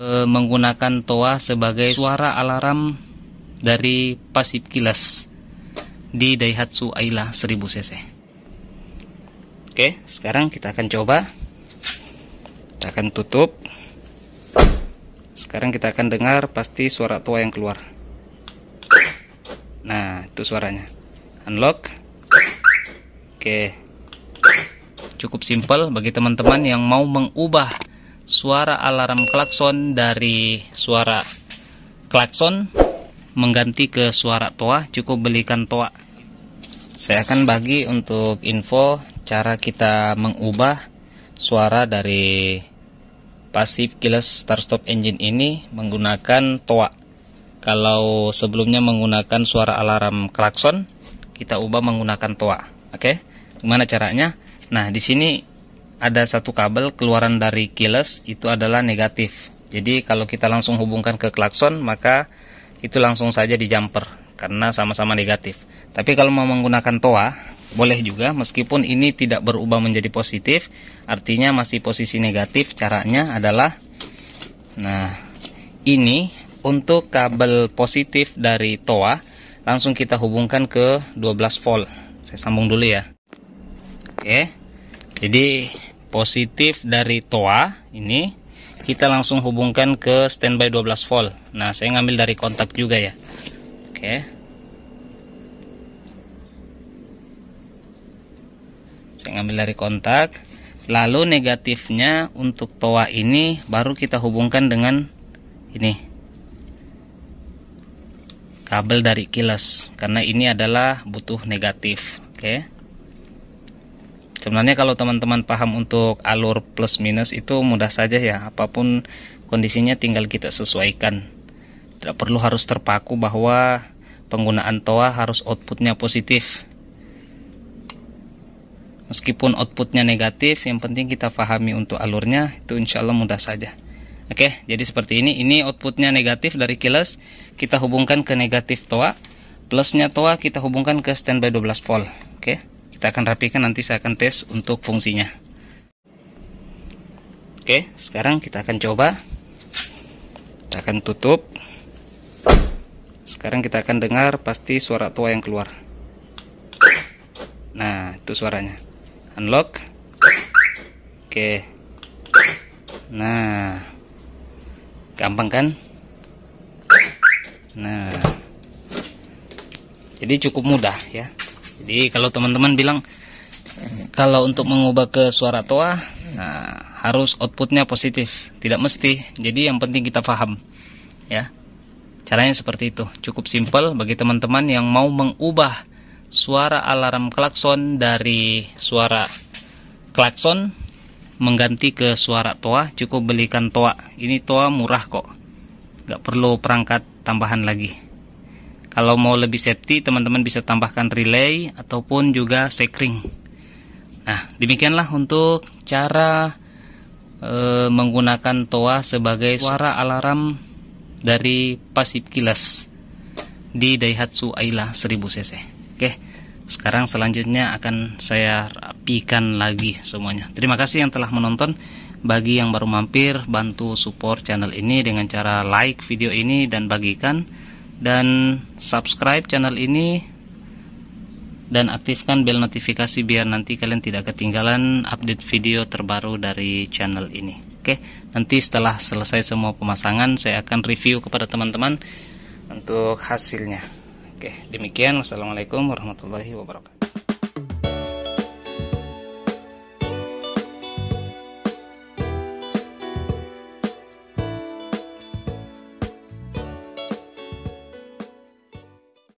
e, menggunakan toa sebagai suara alarm dari pasif kilas di Daihatsu Ayla 1000 cc. Oke, sekarang kita akan coba. Kita akan tutup. Sekarang kita akan dengar pasti suara toa yang keluar. Nah, itu suaranya. Unlock. Oke. Cukup simpel bagi teman-teman yang mau mengubah suara alarm klakson dari suara klakson mengganti ke suara toa cukup belikan toa saya akan bagi untuk info cara kita mengubah suara dari pasif keyless start stop engine ini menggunakan toa kalau sebelumnya menggunakan suara alarm klakson kita ubah menggunakan toa oke okay? gimana caranya nah di sini ada satu kabel keluaran dari keyless itu adalah negatif. Jadi kalau kita langsung hubungkan ke klakson maka itu langsung saja di jumper karena sama-sama negatif. Tapi kalau mau menggunakan toa boleh juga meskipun ini tidak berubah menjadi positif, artinya masih posisi negatif. Caranya adalah nah ini untuk kabel positif dari toa langsung kita hubungkan ke 12 volt. Saya sambung dulu ya. Oke. Jadi positif dari toa ini kita langsung hubungkan ke standby 12 volt nah saya ngambil dari kontak juga ya oke saya ngambil dari kontak lalu negatifnya untuk toa ini baru kita hubungkan dengan ini kabel dari kilas karena ini adalah butuh negatif oke okay. Sebenarnya kalau teman-teman paham untuk alur plus minus itu mudah saja ya, apapun kondisinya tinggal kita sesuaikan. Tidak perlu harus terpaku bahwa penggunaan TOA harus outputnya positif. Meskipun outputnya negatif, yang penting kita pahami untuk alurnya, itu insya Allah mudah saja. Oke, jadi seperti ini. Ini outputnya negatif dari kilas, kita hubungkan ke negatif TOA. Plusnya TOA kita hubungkan ke standby 12 volt. Oke kita akan rapikan nanti saya akan tes untuk fungsinya oke sekarang kita akan coba kita akan tutup sekarang kita akan dengar pasti suara tua yang keluar nah itu suaranya unlock oke nah gampang kan nah jadi cukup mudah ya jadi kalau teman-teman bilang kalau untuk mengubah ke suara toa, nah harus outputnya positif, tidak mesti. Jadi yang penting kita paham, ya. Caranya seperti itu, cukup simple bagi teman-teman yang mau mengubah suara alarm klakson dari suara klakson mengganti ke suara toa, cukup belikan toa. Ini toa murah kok, nggak perlu perangkat tambahan lagi. Kalau mau lebih safety, teman-teman bisa tambahkan relay ataupun juga sekring. Nah, demikianlah untuk cara e, menggunakan TOA sebagai suara alarm dari pasif kilas di Daihatsu Ayla 1000 cc. Oke. Sekarang selanjutnya akan saya rapikan lagi semuanya. Terima kasih yang telah menonton. Bagi yang baru mampir, bantu support channel ini dengan cara like video ini dan bagikan dan subscribe channel ini dan aktifkan bel notifikasi biar nanti kalian tidak ketinggalan update video terbaru dari channel ini oke nanti setelah selesai semua pemasangan saya akan review kepada teman-teman untuk hasilnya oke demikian wassalamualaikum warahmatullahi wabarakatuh